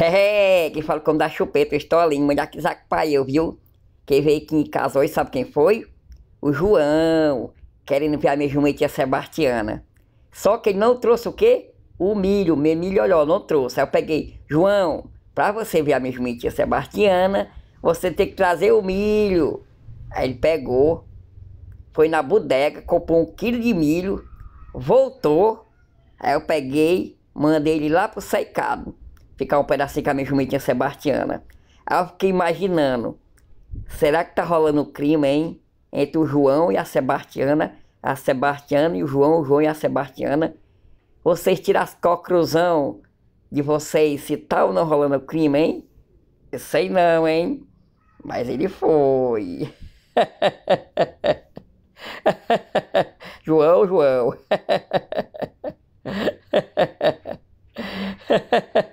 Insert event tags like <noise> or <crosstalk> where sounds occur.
Hehe, que fala como da chupeta, ali, mulher que eu viu? Quem veio aqui me casou e sabe quem foi? O João, querendo ver a minha jumentinha Sebastiana. Só que ele não trouxe o quê? O milho, meu milho, olha, não trouxe. Aí eu peguei, João, para você ver a minha jumentinha Sebastiana, você tem que trazer o milho. Aí ele pegou, foi na bodega, comprou um quilo de milho, voltou. Aí eu peguei, mandei ele lá pro secado ficar um pedacinho com a minha jumentinha sebastiana. Aí eu fiquei imaginando, será que tá rolando crime, hein? Entre o João e a Sebastiana, a Sebastiana e o João, o João e a Sebastiana. Vocês tiram as conclusão de vocês se tá ou não rolando crime, hein? Eu sei não, hein? Mas ele foi. <laughs> João, João. <laughs>